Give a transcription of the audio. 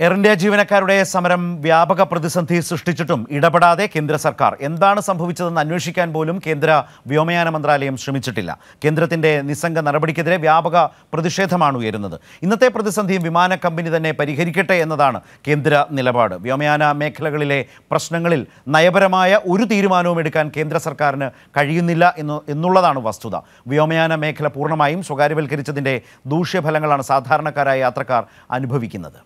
air India ജീവനക്കാരുടെ സമരം വ്യാപക പ്രതിസന്ധി സൃഷ്ടിച്ചിട്ടും ഇടപെടാതെ കേന്ദ്ര സർക്കാർ എന്താണ് സംഭവിച്ചതെന്ന് അന്വേഷിക്കാൻ പോലും കേന്ദ്ര വ്യോമയാന മന്ത്രാലയം ശ്രമിച്ചിട്ടില്ല കേന്ദ്രത്തിന്റെ നിസ്സംഗ നടപടിക്കെതിരെ വ്യാപക പ്രതിഷേധമാണ് ഉയരുന്നത് ഇന്നത്തെ പ്രതിസന്ധിയും വിമാന കമ്പനി തന്നെ പരിഹരിക്കട്ടെ എന്നതാണ് കേന്ദ്ര നിലപാട് വ്യോമയാന മേഖലകളിലെ പ്രശ്നങ്ങളിൽ നയപരമായ ഒരു തീരുമാനവും എടുക്കാൻ കേന്ദ്ര സർക്കാരിന് കഴിയുന്നില്ല എന്ന് എന്നുള്ളതാണ് വസ്തുത വ്യോമയാന മേഖല പൂർണ്ണമായും സ്വകാര്യവൽക്കരിച്ചതിൻ്റെ ദൂഷ്യഫലങ്ങളാണ് സാധാരണക്കാരായ യാത്രക്കാർ അനുഭവിക്കുന്നത്